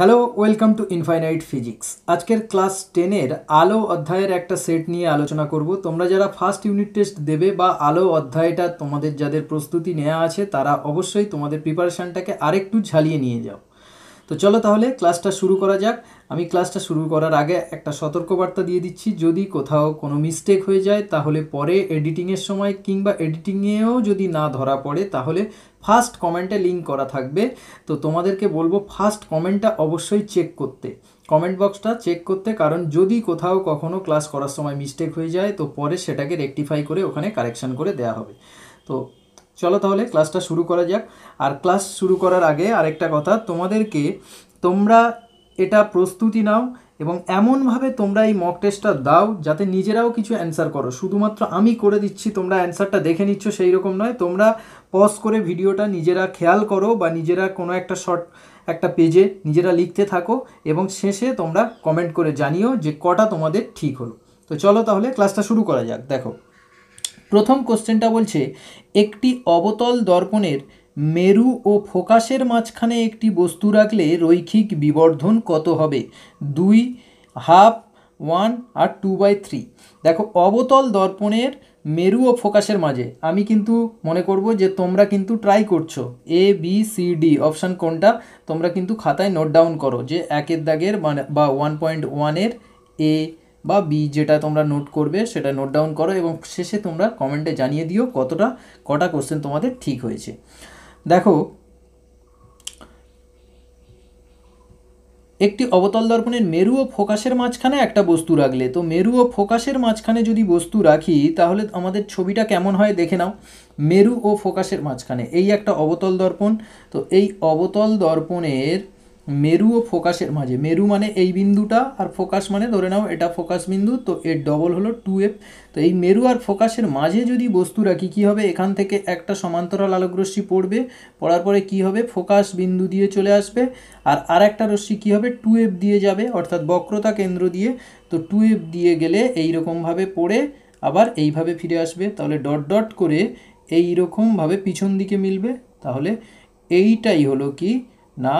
hello welcome to infinite physics আজকের class টেনের আলো অধ্যায়ের একটা সেট নিয়ে আলোচনা করব তোমরা যারা ফার্স্ট ইউনিট টেস্ট দেবে বা আলো অধ্যায়টা তোমাদের যাদের প্রস্তুতি নেওয়া আছে তারা অবশ্যই তোমাদের প্রিপারেশানটাকে আরেকটু ঝালিয়ে নিয়ে যাও তো চলো তাহলে ক্লাসটা শুরু করা যাক আমি ক্লাসটা শুরু করার আগে একটা সতর্কবার্তা দিয়ে দিচ্ছি যদি কোথাও কোনো মিস্টেক হয়ে যায় তাহলে পরে এডিটিংয়ের সময় কিংবা এডিটিংয়েও যদি না ধরা পড়ে তাহলে ফার্স্ট কমেন্টে লিঙ্ক করা থাকবে তো তোমাদেরকে বলবো ফার্স্ট কমেন্টটা অবশ্যই চেক করতে কমেন্ট বক্সটা চেক করতে কারণ যদি কোথাও কখনও ক্লাস করার সময় মিস্টেক হয়ে যায় তো পরে সেটাকে রেকটিফাই করে ওখানে কারেকশান করে দেওয়া হবে তো চলো তাহলে ক্লাসটা শুরু করা যাক আর ক্লাস শুরু করার আগে আরেকটা কথা তোমাদেরকে তোমরা এটা প্রস্তুতি নাও এবং এমনভাবে তোমরা এই মক টেস্টটা দাও যাতে নিজেরাও কিছু অ্যান্সার করো শুধুমাত্র আমি করে দিচ্ছি তোমরা অ্যান্সারটা দেখে নিচ্ছ সেই রকম নয় তোমরা পজ করে ভিডিওটা নিজেরা খেয়াল করো বা নিজেরা কোনো একটা শর্ট একটা পেজে নিজেরা লিখতে থাকো এবং শেষে তোমরা কমেন্ট করে জানিও যে কটা তোমাদের ঠিক হলো তো চলো তাহলে ক্লাসটা শুরু করা যাক দেখো প্রথম কোশ্চেনটা বলছে একটি অবতল দর্পণের মেরু ও ফোকাসের মাঝখানে একটি বস্তু রাখলে রৈখিক বিবর্ধন কত হবে দুই হাফ ওয়ান আর টু বাই থ্রি দেখো অবতল দর্পণের মেরু ও ফোকাসের মাঝে আমি কিন্তু মনে করব যে তোমরা কিন্তু ট্রাই করছো A B C D option কোনটা তোমরা কিন্তু খাতায় নোট ডাউন করো যে একের দাগের মানে বা ওয়ান পয়েন্ট ওয়ানের এ বা বি যেটা তোমরা নোট করবে সেটা নোট ডাউন করো এবং শেষে তোমরা কমেন্টে জানিয়ে দিও কতটা কটা কোশ্চেন তোমাদের ঠিক হয়েছে দেখো একটি অবতল দর্পণের মেরু ও ফোকাসের মাঝখানে একটা বস্তু রাখলে তো মেরু ও ফোকাসের মাঝখানে যদি বস্তু রাখি তাহলে আমাদের ছবিটা কেমন হয় দেখে নাও মেরু ও ফোকাসের মাঝখানে এই একটা অবতল দর্পণ তো এই অবতল দর্পণের মেরু ও ফোকাসের মাঝে মেরু মানে এই বিন্দুটা আর ফোকাস মানে ধরে নাও এটা ফোকাস বিন্দু তো এর ডবল হলো টু এফ তো এই মেরু আর ফোকাসের মাঝে যদি বস্তু রাখি কী হবে এখান থেকে একটা সমান্তরাল আলোক রশ্মি পড়বে পড়ার পরে কি হবে ফোকাস বিন্দু দিয়ে চলে আসবে আর আর একটা রশ্মি কী হবে টু এফ দিয়ে যাবে অর্থাৎ বক্রতা কেন্দ্র দিয়ে তো টু এফ দিয়ে গেলে এইরকমভাবে পড়ে আবার এইভাবে ফিরে আসবে তাহলে ডট ডট করে এইরকমভাবে পিছন দিকে মিলবে তাহলে এইটাই হলো কি না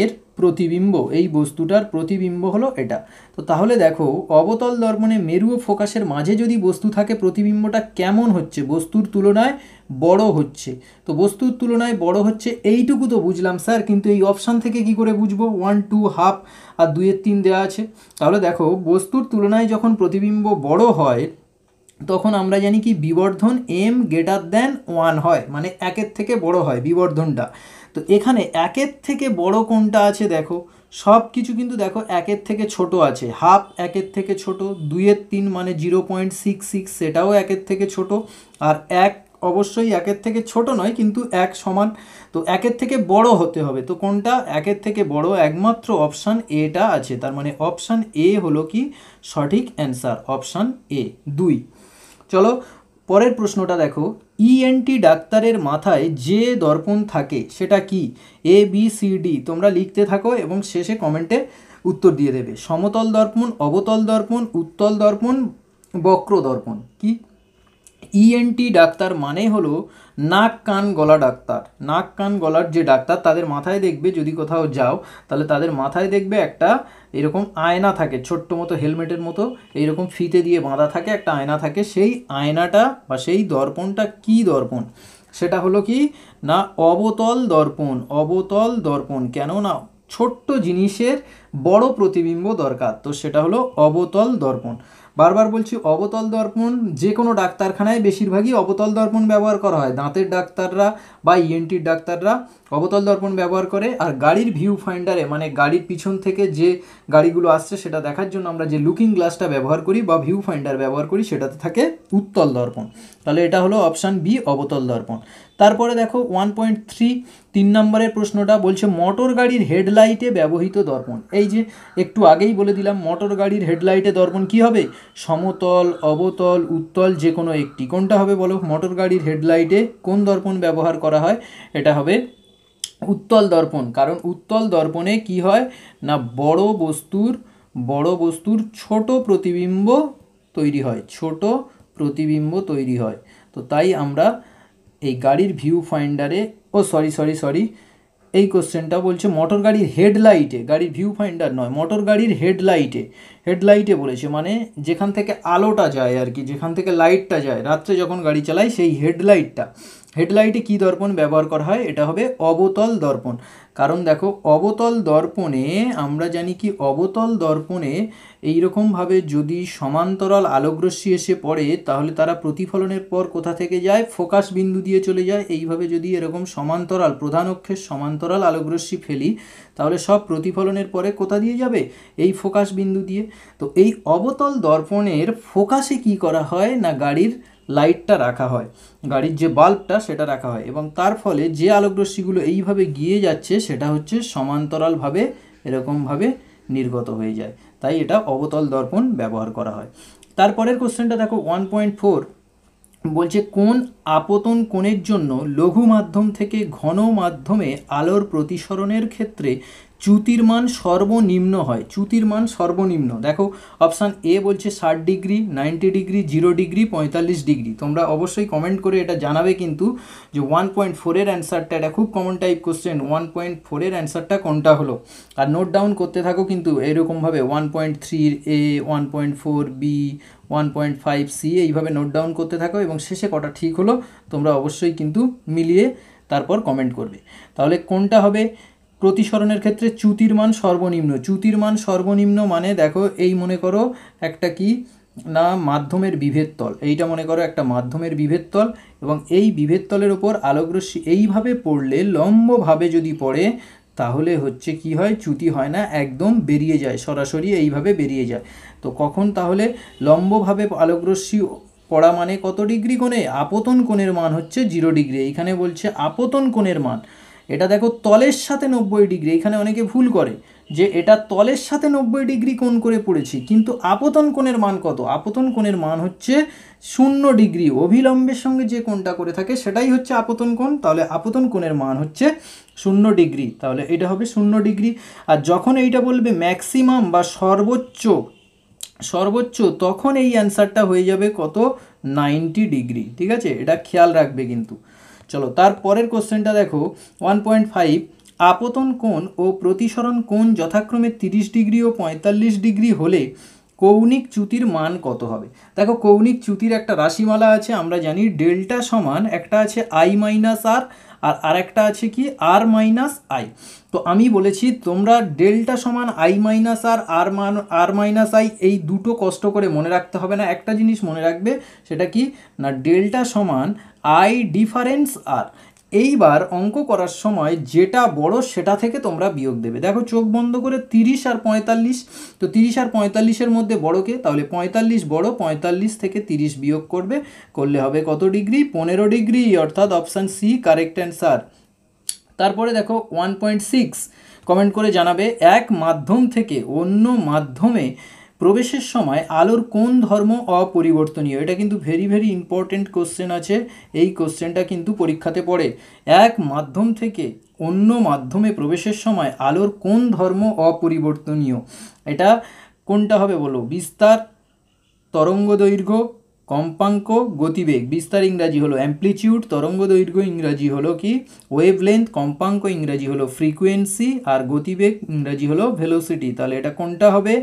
এর প্রতিবিম্ব এই বস্তুটার প্রতিবিম্ব হলো এটা তো তাহলে দেখো অবতল দর্পণে মেরু ও ফোকাসের মাঝে যদি বস্তু থাকে প্রতিবিম্বটা কেমন হচ্ছে বস্তুর তুলনায় বড় হচ্ছে তো বস্তুর তুলনায় বড় হচ্ছে এইটুকু তো বুঝলাম স্যার কিন্তু এই অপশান থেকে কি করে বুঝবো ওয়ান টু হাফ আর দুয়ের তিন দেওয়া আছে তাহলে দেখো বস্তুর তুলনায় যখন প্রতিবিম্ব বড় হয় তখন আমরা জানি কি বিবর্ধন এম গ্রেটার দ্যান ওয়ান হয় মানে একের থেকে বড় হয় বিবর্ধনটা তো এখানে একের থেকে বড় কোনটা আছে দেখো সব কিছু কিন্তু দেখো একের থেকে ছোট আছে হাফ একের থেকে ছোট দুইয়ের তিন মানে জিরো পয়েন্ট সিক্স সিক্স সেটাও একের থেকে ছোট আর এক অবশ্যই একের থেকে ছোট নয় কিন্তু এক সমান তো একের থেকে বড় হতে হবে তো কোনটা একের থেকে বড় একমাত্র অপশান এটা আছে তার মানে অপশান এ হলো কি সঠিক অ্যান্সার অপশান এ দুই চলো পরের প্রশ্নটা দেখো ইএনটি e ডাক্তারের মাথায় যে দর্পণ থাকে সেটা কি এ বি সি ডি তোমরা লিখতে থাকো এবং শেষে কমেন্টে উত্তর দিয়ে দেবে সমতল দর্পণ অবতল দর্পণ উত্তল দর্পণ বক্র দর্পণ কি ইএনটি e ডাক্তার মানে হলো নাক কান গলা ডাক্তার নাক কান গলার যে ডাক্তার তাদের মাথায় দেখবে যদি কোথাও যাও তাহলে তাদের মাথায় দেখবে একটা এরকম আয়না থাকে ছোট্ট মতো হেলমেটের মতো এইরকম ফিতে দিয়ে বাঁধা থাকে একটা আয়না থাকে সেই আয়নাটা বা সেই দর্পণটা কি দর্পণ সেটা হলো কি না অবতল দর্পণ অবতল দর্পণ কেন না ছোট্ট জিনিসের বড় প্রতিবিম্ব দরকার তো সেটা হলো অবতল দর্পণ বারবার বলছি অবতল দর্পণ যে কোনো ডাক্তারখানায় বেশিরভাগই অবতল দর্পণ ব্যবহার করা হয় দাঁতের ডাক্তাররা বা ইএনটির e ডাক্তাররা অবতল দর্পণ ব্যবহার করে আর গাড়ির ভিউ ফাইন্ডারে মানে গাড়ির পিছন থেকে যে গাড়িগুলো আসছে সেটা দেখার জন্য আমরা যে লুকিং গ্লাসটা ব্যবহার করি বা ভিউ ফাইন্ডার ব্যবহার করি সেটাতে থাকে উত্তল দর্পণ তাহলে এটা হলো অপশান বি অবতল দর্পণ তারপরে দেখো ওয়ান পয়েন্ট থ্রি তিন নম্বরের প্রশ্নটা বলছে মোটর গাড়ির হেডলাইটে ব্যবহৃত দর্পণ এই যে একটু আগেই বলে দিলাম মোটর গাড়ির হেডলাইটে দর্পণ কি হবে সমতল অবতল উত্তল যে কোনো একটি কোনটা হবে বলো মোটর গাড়ির হেডলাইটে কোন দর্পণ ব্যবহার করা করা হয় এটা হবে উত্তল দর্পণ কারণ উত্তল দর্পণে কি হয় না বড় বস্তুর বড় বস্তুর ছোট প্রতিবিম্ব তৈরি হয় ছোট প্রতিবিম্ব তৈরি হয় তো তাই আমরা এই গাড়ির ভিউ ফাইন্ডারে ও সরি সরি সরি এই কোশ্চেনটা বলছে মোটর গাড়ির হেডলাইটে গাড়ির ভিউ ফাইন্ডার নয় মোটর গাড়ির হেডলাইটে হেডলাইটে বলেছে মানে যেখান থেকে আলোটা যায় আর কি যেখান থেকে লাইটটা যায় রাত্রে যখন গাড়ি চালাই সেই হেডলাইটটা হেডলাইটে কি দর্পণ ব্যবহার করা হয় এটা হবে অবতল দর্পণ কারণ দেখো অবতল দর্পণে আমরা জানি কি অবতল দর্পণে এইরকমভাবে যদি সমান্তরাল আলোকরশ্মি এসে পড়ে তাহলে তারা প্রতিফলনের পর কোথা থেকে যায় ফোকাস বিন্দু দিয়ে চলে যায় এইভাবে যদি এরকম সমান্তরাল প্রধান অক্ষের সমান্তরাল আলোকরশ্মি ফেলি তাহলে সব প্রতিফলনের পরে কোথা দিয়ে যাবে এই ফোকাস বিন্দু দিয়ে তো এই অবতল দর্পণের ফোকাসে কি করা হয় না গাড়ির লাইটটা রাখা হয় গাড়ির যে বাল্বটা সেটা রাখা হয় এবং তার ফলে যে আলোকরশ্মিগুলো এইভাবে গিয়ে যাচ্ছে সেটা হচ্ছে সমান্তরালভাবে এরকমভাবে নির্গত হয়ে যায় তাই এটা অবতল দর্পণ ব্যবহার করা হয় তারপরের কোশ্চেনটা দেখো ওয়ান পয়েন্ট ফোর বলছে কোন আপতন কোণের জন্য লঘু মাধ্যম থেকে ঘন মাধ্যমে আলোর প্রতিসরণের ক্ষেত্রে চ্যুতির মান সর্বনিম্ন হয় চ্যুতির মান সর্বনিম্ন দেখো অপশান এ বলছে ষাট degree ninety degree zero degree পঁয়তাল্লিশ ডিগ্রি তোমরা অবশ্যই কমেন্ট করে এটা জানাবে কিন্তু যে ওয়ান পয়েন্ট ফোরের অ্যান্সারটা এটা খুব common type question one point ফোরের অ্যান্সারটা কোনটা হলো আর নোট ডাউন করতে থাকো কিন্তু এরকমভাবে ওয়ান পয়েন্ট থ্রির A one point four B one point five C এইভাবে নোট ডাউন করতে থাকো এবং শেষে কটা ঠিক হলো তোমরা অবশ্যই কিন্তু মিলিয়ে তারপর কমেন্ট করবে তাহলে কোনটা হবে প্রতিসরণের ক্ষেত্রে চ্যুতির মান সর্বনিম্ন চ্যুতির মান সর্বনিম্ন মানে দেখো এই মনে করো একটা কি না মাধ্যমের বিভেদ তল এইটা মনে করো একটা মাধ্যমের বিভেদ তল এবং এই বিভেদ তলের ওপর আলোকরশ্মি এইভাবে পড়লে লম্বভাবে যদি পড়ে তাহলে হচ্ছে কি হয় চ্যুতি হয় না একদম বেরিয়ে যায় সরাসরি এইভাবে বেরিয়ে যায় তো কখন তাহলে লম্বভাবে আলোকরশ্মি পড়া মানে কত ডিগ্রি কোণে আপতন কোণের মান হচ্ছে জিরো ডিগ্রি এইখানে বলছে আপতন কোণের মান এটা দেখো তলের সাথে নব্বই ডিগ্রি এখানে অনেকে ভুল করে যে এটা তলের সাথে নব্বই ডিগ্রি কোণ করে পড়েছি কিন্তু আপতন কোণের মান কত আপতন কোণের মান হচ্ছে শূন্য ডিগ্রি অভিলম্বের সঙ্গে যে কোণটা করে থাকে সেটাই হচ্ছে আপতন কোণ তাহলে আপতন কোণের মান হচ্ছে শূন্য ডিগ্রি তাহলে এটা হবে শূন্য ডিগ্রি আর যখন এইটা বলবে ম্যাক্সিমাম বা সর্বোচ্চ সর্বোচ্চ তখন এই অ্যান্সারটা হয়ে যাবে কত নাইনটি ডিগ্রি ঠিক আছে এটা খেয়াল রাখবে কিন্তু চলো তারপরের কোশ্চেনটা দেখো ওয়ান পয়েন্ট ফাইভ আপতন কোণ ও প্রতিসরণ কোণ যথাক্রমে তিরিশ ডিগ্রি ও পঁয়তাল্লিশ ডিগ্রি হলে কৌণিক চ্যুতির মান কত হবে দেখো কৌণিক চ্যুতির একটা রাশিমালা আছে আমরা জানি ডেল্টা সমান একটা আছে আই মাইনাস আর আর আরেকটা আছে কি আর মাইনাস আই তো আমি বলেছি তোমরা ডেল্টা সমান আই মাইনাস আর আর মান আর মাইনাস আই এই দুটো কষ্ট করে মনে রাখতে হবে না একটা জিনিস মনে রাখবে সেটা কি না ডেল্টা সমান আই ডিফারেন্স আর এইবার অঙ্ক করার সময় যেটা বড় সেটা থেকে তোমরা বিয়োগ দেবে দেখো চোখ বন্ধ করে তিরিশ আর পঁয়তাল্লিশ তো তিরিশ আর পঁয়তাল্লিশের মধ্যে বড়কে তাহলে পঁয়তাল্লিশ বড় পঁয়তাল্লিশ থেকে তিরিশ বিয়োগ করবে করলে হবে কত ডিগ্রি পনেরো ডিগ্রি অর্থাৎ অপশান সি কারেক্ট অ্যান্সার তারপরে দেখো ওয়ান পয়েন্ট সিক্স কমেন্ট করে জানাবে এক মাধ্যম থেকে অন্য মাধ্যমে প্রবেশের সময় আলোর কোন ধর্ম অপরিবর্তনীয় এটা কিন্তু ভেরি ভেরি ইম্পর্টেন্ট কোশ্চেন আছে এই কোশ্চেনটা কিন্তু পরীক্ষাতে পড়ে এক মাধ্যম থেকে অন্য মাধ্যমে প্রবেশের সময় আলোর কোন ধর্ম অপরিবর্তনীয় এটা কোনটা হবে বলো বিস্তার তরঙ্গ দৈর্ঘ্য কম্পাঙ্ক গতিবেগ বিস্তার ইংরাজি হলো অ্যাম্প্লিচিউড তরঙ্গ দৈর্ঘ্য ইংরাজি হলো কি ওয়েভ লেন্থ কম্পাঙ্ক ইংরাজি হলো ফ্রিকুয়েন্সি আর গতিবেগ ইংরাজি হলো ভেলোসিটি তাহলে এটা কোনটা হবে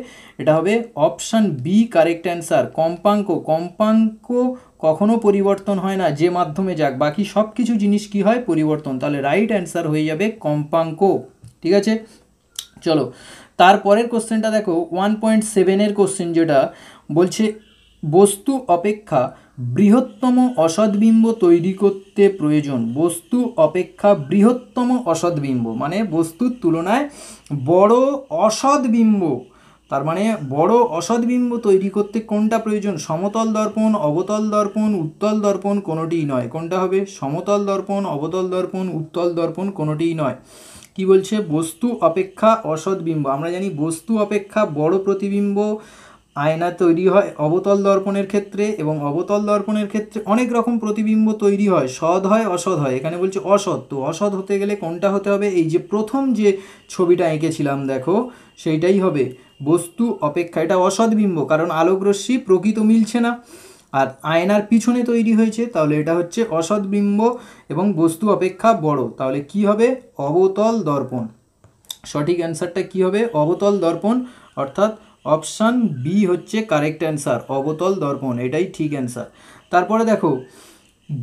এটা হবে অপশান বি কারেক্ট অ্যান্সার কম্পাঙ্ক কম্পাঙ্ক কখনো পরিবর্তন হয় না যে মাধ্যমে যাক বাকি সব কিছু জিনিস কি হয় পরিবর্তন তাহলে রাইট অ্যান্সার হয়ে যাবে কম্পাঙ্ক ঠিক আছে চলো তারপরের কোশ্চেনটা দেখো ওয়ান পয়েন্ট সেভেনের কোশ্চেন যেটা বলছে বস্তু অপেক্ষা বৃহত্তম অসদ্বিম্ব তৈরি করতে প্রয়োজন বস্তু অপেক্ষা বৃহত্তম অসদ্বিম্ব মানে বস্তুর তুলনায় বড় অসদ্বিম্ব তার মানে বড় অসদ্বিম্ব তৈরি করতে কোনটা প্রয়োজন সমতল দর্পণ অবতল দর্পণ উত্তল দর্পণ কোনোটিই নয় কোনটা হবে সমতল দর্পণ অবতল দর্পণ উত্তল দর্পণ কোনোটিই নয় কি বলছে বস্তু অপেক্ষা অসদ্বিম্ব আমরা জানি বস্তু অপেক্ষা বড় প্রতিবিম্ব আয়না তৈরি হয় অবতল দর্পণের ক্ষেত্রে এবং অবতল দর্পণের ক্ষেত্রে অনেক রকম প্রতিবিম্ব তৈরি হয় সৎ হয় অসৎ হয় এখানে বলছে অসৎ তো অসৎ হতে গেলে কোনটা হতে হবে এই যে প্রথম যে ছবিটা এঁকেছিলাম দেখো সেইটাই হবে বস্তু অপেক্ষা এটা অসৎ বিম্ব কারণ আলোকরশ্মি প্রকৃত মিলছে না আর আয়নার পিছনে তৈরি হয়েছে তাহলে এটা হচ্ছে অসৎ বিম্ব এবং বস্তু অপেক্ষা বড় তাহলে কি হবে অবতল দর্পণ সঠিক অ্যান্সারটা কি হবে অবতল দর্পণ অর্থাৎ অপশান বি হচ্ছে কারেক্ট অ্যান্সার অবতল দর্পণ এটাই ঠিক অ্যান্সার তারপরে দেখো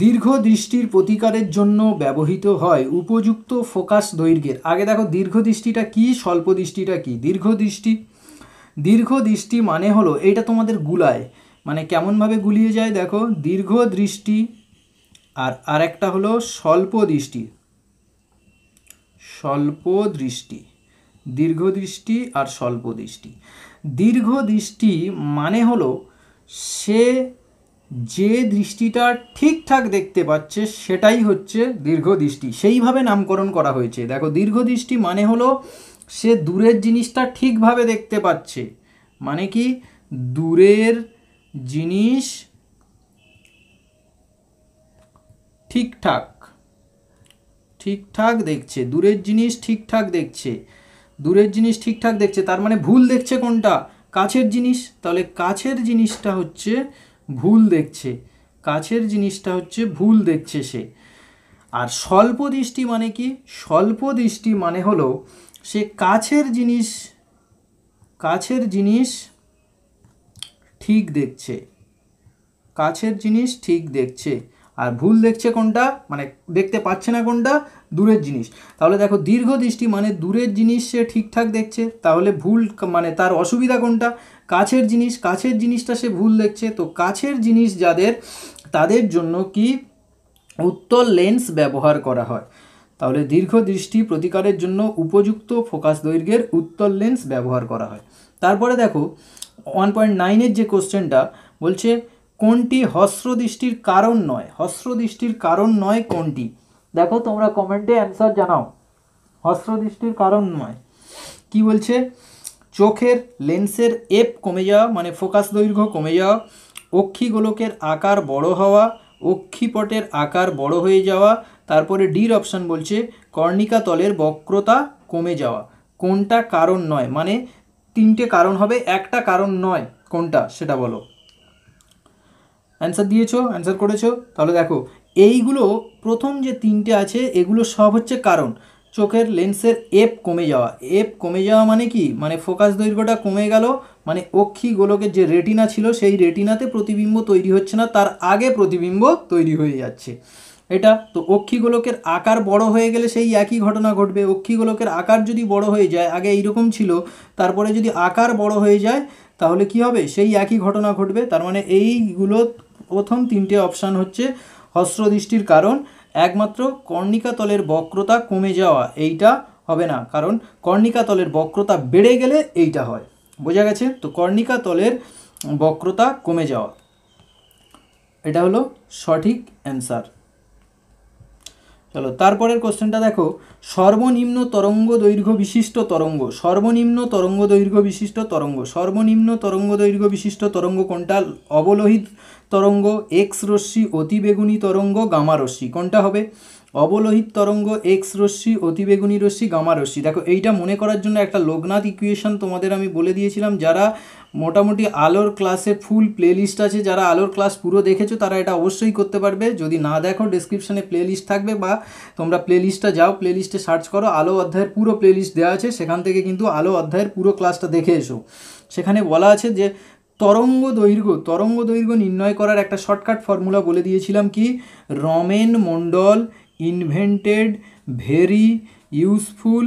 দীর্ঘ দৃষ্টির প্রতিকারের জন্য ব্যবহৃত হয় উপযুক্ত ফোকাস দৈর্ঘ্যের আগে দেখো দীর্ঘ দৃষ্টিটা কী স্বল্প দৃষ্টিটা কী দীর্ঘ দৃষ্টি দীর্ঘ দৃষ্টি মানে হলো এটা তোমাদের গুলায় মানে কেমনভাবে গুলিয়ে যায় দেখো দীর্ঘ দৃষ্টি আর আরেকটা হলো স্বল্প দৃষ্টি স্বল্প দৃষ্টি দীর্ঘ দৃষ্টি আর স্বল্প দৃষ্টি দীর্ঘ দৃষ্টি মানে হলো সে যে দৃষ্টিটা ঠিকঠাক দেখতে পাচ্ছে সেটাই হচ্ছে দীর্ঘ দৃষ্টি সেইভাবে নামকরণ করা হয়েছে দেখো দীর্ঘ দৃষ্টি মানে হলো সে দূরের জিনিসটা ঠিকভাবে দেখতে পাচ্ছে মানে কি দূরের জিনিস ঠিকঠাক ঠিকঠাক দেখছে দূরের জিনিস ঠিকঠাক দেখছে দূরের জিনিস ঠিকঠাক দেখছে তার মানে ভুল দেখছে কোনটা কাছের জিনিস তাহলে কাছের জিনিসটা হচ্ছে ভুল দেখছে কাছের জিনিসটা হচ্ছে ভুল দেখছে সে আর স্বল্প দৃষ্টি মানে কি স্বল্প দৃষ্টি মানে হলো সে কাছের জিনিস কাছের জিনিস ঠিক দেখছে কাছের জিনিস ঠিক দেখছে আর ভুল দেখছে কোনটা মানে দেখতে পাচ্ছে না কোনটা দূরের জিনিস তাহলে দেখো দীর্ঘ দৃষ্টি মানে দূরের জিনিস সে ঠিকঠাক দেখছে তাহলে ভুল মানে তার অসুবিধা কোনটা কাছের জিনিস কাছের জিনিসটা সে ভুল দেখছে তো কাছের জিনিস যাদের তাদের জন্য কি উত্তর লেন্স ব্যবহার করা হয় তাহলে দীর্ঘ দৃষ্টি প্রতিকারের জন্য উপযুক্ত ফোকাস দৈর্ঘ্যের উত্তর লেন্স ব্যবহার করা হয় তারপরে দেখো ওয়ান পয়েন্ট নাইনের যে কোশ্চেনটা বলছে কোনটি হস্রদৃষ্টির কারণ নয় দৃষ্টির কারণ নয় কোনটি দেখো তোমরা কমেন্টে অ্যান্সার জানাও অস্ত্রদৃষ্টির কারণ নয় কি বলছে চোখের লেন্সের এপ কমে যাওয়া মানে ফোকাস দৈর্ঘ্য কমে যাওয়া অক্ষিগোলকের আকার বড় হওয়া অক্ষিপটের আকার বড় হয়ে যাওয়া তারপরে ডির অপশান বলছে কর্ণিকা তলের বক্রতা কমে যাওয়া কোনটা কারণ নয় মানে তিনটে কারণ হবে একটা কারণ নয় কোনটা সেটা বলো অ্যান্সার দিয়েছো অ্যান্সার করেছো তাহলে দেখো এইগুলো প্রথম যে তিনটে আছে এগুলো সব হচ্ছে কারণ চোখের লেন্সের এপ কমে যাওয়া এপ কমে যাওয়া মানে কি মানে ফোকাস দৈর্ঘ্যটা কমে গেল মানে অক্ষি গোলকের যে রেটিনা ছিল সেই রেটিনাতে প্রতিবিম্ব তৈরি হচ্ছে না তার আগে প্রতিবিম্ব তৈরি হয়ে যাচ্ছে এটা তো অক্ষিগোলকের আকার বড় হয়ে গেলে সেই একই ঘটনা ঘটবে অক্ষিগোলকের আকার যদি বড় হয়ে যায় আগে এইরকম ছিল তারপরে যদি আকার বড় হয়ে যায় তাহলে কি হবে সেই একই ঘটনা ঘটবে তার মানে এইগুলো প্রথম তিনটে অপশান হচ্ছে হস্রদৃষ্টির কারণ একমাত্র কর্ণিকাতলের বক্রতা কমে যাওয়া এইটা হবে না কারণ কর্ণিকাতলের বক্রতা বেড়ে গেলে এইটা হয় বোঝা গেছে তো কর্ণিকাতলের বক্রতা কমে যাওয়া এটা হলো সঠিক অ্যান্সার চলো তারপরের কোশ্চেনটা দেখো সর্বনিম্ন তরঙ্গ দৈর্ঘ্য বিশিষ্ট তরঙ্গ সর্বনিম্ন তরঙ্গ দৈর্ঘ্য বিশিষ্ট তরঙ্গ সর্বনিম্ন তরঙ্গ দৈর্ঘ্য বিশিষ্ট তরঙ্গ কোনটা অবলোহিত তরঙ্গ এক্স রশ্মি অতিবেগুনি তরঙ্গ গামা রশ্মি কোনটা হবে অবলোহিত তরঙ্গ এক্স রশ্মি অতিবেগুনি রশ্মি গামা রশ্মি দেখো এইটা মনে করার জন্য একটা লোকনাথ ইকুয়েশন তোমাদের আমি বলে দিয়েছিলাম যারা মোটামুটি আলোর ক্লাসে ফুল প্লেলিস্ট আছে যারা আলোর ক্লাস পুরো দেখেছো তারা এটা অবশ্যই করতে পারবে যদি না দেখো ডিসক্রিপশানে প্লেলিস্ট থাকবে বা তোমরা প্লেলিস্টটা যাও প্লেলিস্টে সার্চ করো আলো অধ্যায়ের পুরো প্লেলিস্ট দেওয়া আছে সেখান থেকে কিন্তু আলো অধ্যায়ের পুরো ক্লাসটা দেখে এসো সেখানে বলা আছে যে তরঙ্গ দৈর্ঘ্য তরঙ্গ দৈর্ঘ্য নির্ণয় করার একটা শর্টকাট ফর্মুলা বলে দিয়েছিলাম কি Ramen Mondal invented very useful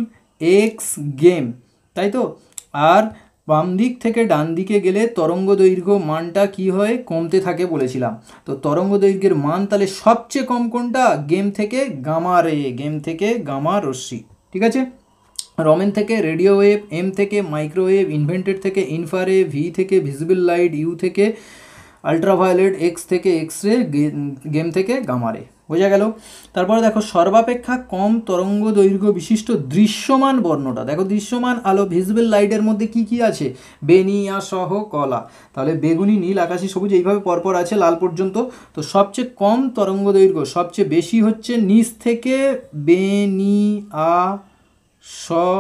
X game তাই তো আর বাম দিক থেকে ডান দিকে গেলে তরঙ্গ দৈর্ঘ্য মানটা কি হয় কমতে থাকে বলেছিলাম তো তরঙ্গ দৈর্ঘ্যের মান তাহলে সবচেয়ে কম কোনটা গেম থেকে গামা রে গেম থেকে গামা রশ্মি ঠিক আছে রমেন থেকে রেডিও ওয়েভ এম থেকে মাইক্রোওয়েভ ইনভেন্টেড থেকে ইনফারে ভি থেকে ভিজিবল লাইট ইউ থেকে আলট্রাভায়োলেট এক্স থেকে এক্স রে গেম থেকে গামারে বোঝা গেল তারপরে দেখো সর্বাপেক্ষা কম তরঙ্গ দৈর্ঘ্য বিশিষ্ট দৃশ্যমান বর্ণটা দেখো দৃশ্যমান আলো ভিজিবল লাইটের মধ্যে কি কি আছে বেনিয়া সহ কলা তাহলে বেগুনি নীল আকাশি সবুজ এইভাবে পরপর আছে লাল পর্যন্ত তো সবচেয়ে কম তরঙ্গ দৈর্ঘ্য সবচেয়ে বেশি হচ্ছে নিচ থেকে বেনিয়া সহ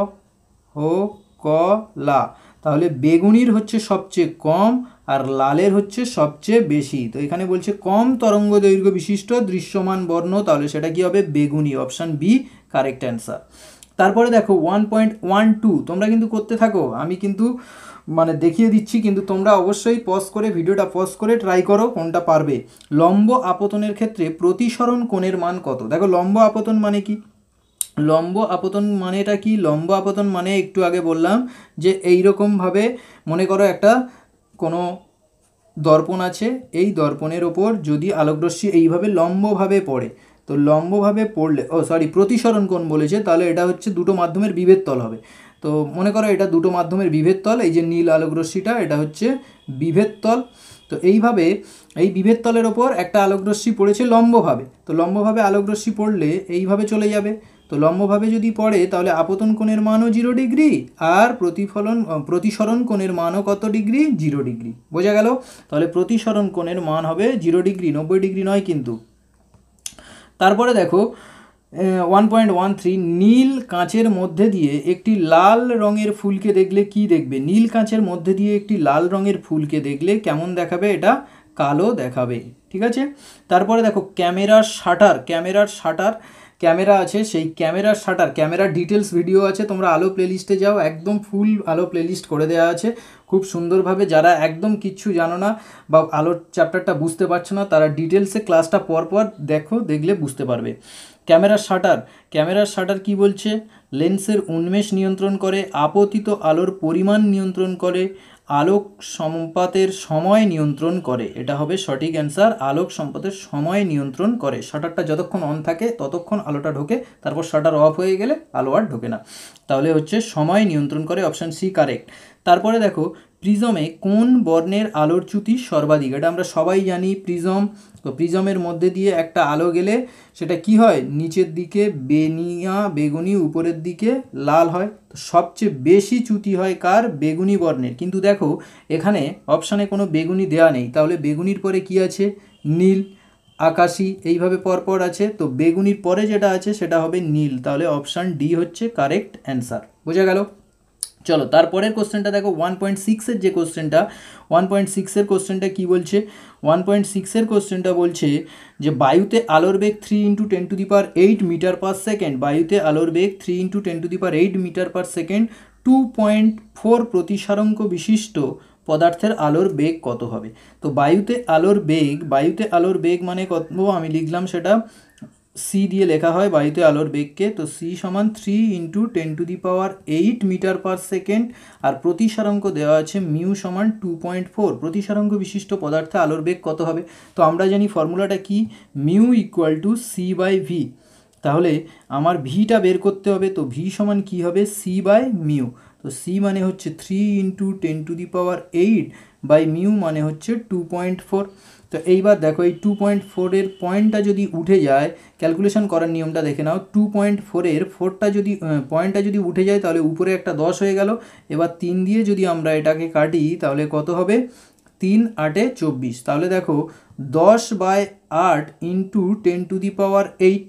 কলা তাহলে বেগুনির হচ্ছে সবচেয়ে কম আর লালের হচ্ছে সবচেয়ে বেশি তো এখানে বলছে কম তরঙ্গ দৈর্ঘ্য বিশিষ্ট দৃশ্যমান বর্ণ তাহলে সেটা কি হবে বেগুনি অপশান বি কারেক্ট অ্যান্সার তারপরে দেখো ওয়ান পয়েন্ট ওয়ান টু তোমরা কিন্তু করতে থাকো আমি কিন্তু মানে দেখিয়ে দিচ্ছি কিন্তু তোমরা অবশ্যই পজ করে ভিডিওটা পজ করে ট্রাই করো কোনটা পারবে লম্ব আপতনের ক্ষেত্রে প্রতিসরণ কোণের মান কত দেখো লম্ব আপতন মানে কি লম্ব আপতন মানেটা কি লম্ব আপতন মানে একটু আগে বললাম যে এইরকমভাবে মনে করো একটা কোনো দর্পণ আছে এই দর্পণের ওপর যদি আলোকরশ্মি এইভাবে লম্বভাবে পড়ে তো লম্বভাবে পড়লে ও সরি প্রতিসরণ কোণ বলেছে তাহলে এটা হচ্ছে দুটো মাধ্যমের বিভেদ তল হবে তো মনে করো এটা দুটো মাধ্যমের বিভেদ তল এই যে নীল আলোকরশ্মিটা এটা হচ্ছে বিভেদ তল তো এইভাবে এই বিভেদ তলের ওপর একটা আলোকরশ্মি পড়েছে লম্বভাবে তো লম্বভাবে আলোকরশ্মি পড়লে এইভাবে চলে যাবে তো লম্বভাবে যদি পড়ে তাহলে আপতন কোণের মানও জিরো ডিগ্রি আর প্রতিফলন প্রতিসরণ কোণের মানও কত ডিগ্রি জিরো ডিগ্রি বোঝা গেল তাহলে প্রতিসরণ কোণের মান হবে জিরো ডিগ্রি নব্বই ডিগ্রি নয় কিন্তু তারপরে দেখো ওয়ান পয়েন্ট ওয়ান থ্রি নীল কাঁচের মধ্যে দিয়ে একটি লাল রঙের ফুলকে দেখলে কি দেখবে নীল কাঁচের মধ্যে দিয়ে একটি লাল রঙের ফুলকে দেখলে কেমন দেখাবে এটা কালো দেখাবে ঠিক আছে তারপরে দেখো ক্যামেরার শাটার ক্যামেরার শাটার ক্যামেরা আছে সেই ক্যামেরার শাটার ক্যামেরার ডিটেলস ভিডিও আছে তোমরা আলো প্লেলিস্টে যাও একদম ফুল আলো প্লেলিস্ট করে দেওয়া আছে খুব সুন্দরভাবে যারা একদম কিচ্ছু জানো না বা আলোর চ্যাপ্টারটা বুঝতে পারছো না তারা ডিটেলসে ক্লাসটা পরপর দেখো দেখলে বুঝতে পারবে ক্যামেরার শাটার ক্যামেরার শাটার কি বলছে লেন্সের উন্মেষ নিয়ন্ত্রণ করে আপতিত আলোর পরিমাণ নিয়ন্ত্রণ করে আলোক সম্পাতের সময় নিয়ন্ত্রণ করে এটা হবে সঠিক অ্যান্সার আলোক সম্পাতের সময় নিয়ন্ত্রণ করে শাটারটা যতক্ষণ অন থাকে ততক্ষণ আলোটা ঢোকে তারপর শাটার অফ হয়ে গেলে আলো আর ঢোকে না তাহলে হচ্ছে সময় নিয়ন্ত্রণ করে অপশান সি কারেক্ট তারপরে দেখো প্রিজমে কোন বর্ণের আলোর চ্যুতি সর্বাধিক এটা আমরা সবাই জানি প্রিজম তো প্রিজমের মধ্যে দিয়ে একটা আলো গেলে সেটা কি হয় নিচের দিকে বেনিয়া বেগুনি উপরের দিকে লাল হয় তো সবচেয়ে বেশি চ্যুতি হয় কার বেগুনি বর্ণের কিন্তু দেখো এখানে অপশানে কোনো বেগুনি দেয়া নেই তাহলে বেগুনির পরে কি আছে নীল আকাশি এইভাবে পরপর আছে তো বেগুনির পরে যেটা আছে সেটা হবে নীল তাহলে অপশান ডি হচ্ছে কারেক্ট অ্যান্সার বোঝা গেল চলো তারপরের কোশ্চেনটা দেখো ওয়ান পয়েন্ট সিক্সের যে কোশ্চেনটা ওয়ান পয়েন্ট সিক্সের কোশ্চেনটা কী বলছে ওয়ান পয়েন্ট সিক্সের কোশ্চেনটা বলছে যে বায়ুতে আলোর বেগ three into ten to the power eight metre per second বায়ুতে আলোর বেগ three into ten to the power eight metre per second two point four প্রতিসারঙ্ক বিশিষ্ট পদার্থের আলোর বেগ কত হবে তো বায়ুতে আলোর বেগ বায়ুতে আলোর বেগ মানে কত আমি লিখলাম সেটা সি দিয়ে লেখা হয় বায়ুতে আলোর বেগকে তো সি সমান three into ten to the power eight metre per second আর প্রতিসারাঙ্ক দেওয়া আছে মিউ সমান টু পয়েন্ট ফোর প্রতিসারাঙ্ক বিশিষ্ট পদার্থে আলোর বেগ কত হবে তো আমরা জানি ফর্মুলাটা কি mu equal to C by V তাহলে আমার ভিটা বের করতে হবে তো ভি সমান কি হবে সি বাই মিউ তো সি মানে হচ্ছে three into ten to the power eight by mu মানে হচ্ছে টু পয়েন্ট ফোর তো এইবার দেখো এই টু পয়েন্ট ফোরের পয়েন্টটা যদি উঠে যায় ক্যালকুলেশন করার নিয়মটা দেখে নাও টু পয়েন্ট ফোরের ফোরটা যদি পয়েন্টটা যদি উঠে যায় তাহলে উপরে একটা দশ হয়ে গেল এবার তিন দিয়ে যদি আমরা এটাকে কাটি তাহলে কত হবে তিন আটে চব্বিশ তাহলে দেখো দশ বাই আট into ten to the power eight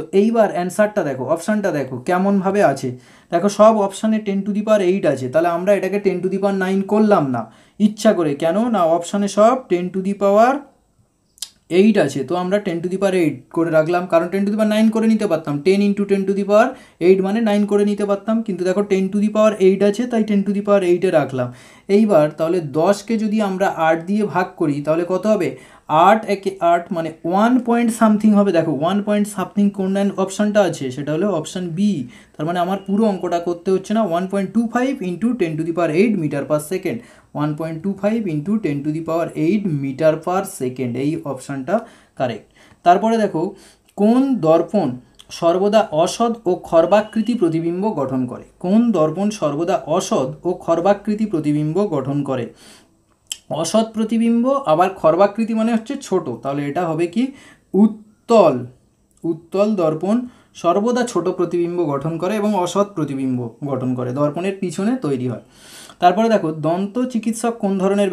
তো এইবার অ্যান্সারটা দেখো অপশানটা দেখো কেমনভাবে আছে দেখো সব অপশানে ten to the power eight আছে তাহলে আমরা এটাকে ten to the power nine করলাম না ইচ্ছা করে কেন না অপশানে সব ten to the power eight আছে তো আমরা ten to the power eight করে রাখলাম কারণ ten to the power nine করে নিতে পারতাম ten into ten to the power eight মানে নাইন করে নিতে পারতাম কিন্তু দেখো ten to the power eight আছে তাই টেন টু দি পাওয়ার এইটে রাখলাম এইবার তাহলে দশকে যদি আমরা আট দিয়ে ভাগ করি তাহলে কত হবে আট একে আট মানে ওয়ান পয়েন্ট সামথিং হবে দেখো ওয়ান পয়েন্ট সামথিং কোন অপশানটা আছে সেটা হলো অপশান বি তার মানে আমার পুরো অঙ্কটা করতে হচ্ছে না one point two five into ten to the power eight metre per second one point two five into ten to the power eight metre per second এই অপশানটা কারেক্ট তারপরে দেখো কোন দর্পণ সর্বদা অসৎ ও খর্বাকৃতি প্রতিবিম্ব গঠন করে কোন দর্পণ সর্বদা অসৎ ও খর্বাকৃতি প্রতিবিম্ব গঠন করে অসৎ প্রতিবিম্ব আবার খর্বাকৃতি মানে হচ্ছে ছোট তাহলে এটা হবে কি উত্তল উত্তল দর্পণ সর্বদা ছোট প্রতিবিম্ব গঠন করে এবং অসৎ প্রতিবিম্ব গঠন করে দর্পণের পিছনে তৈরি হয় তারপরে দেখো দন্ত চিকিৎসক কোন ধরনের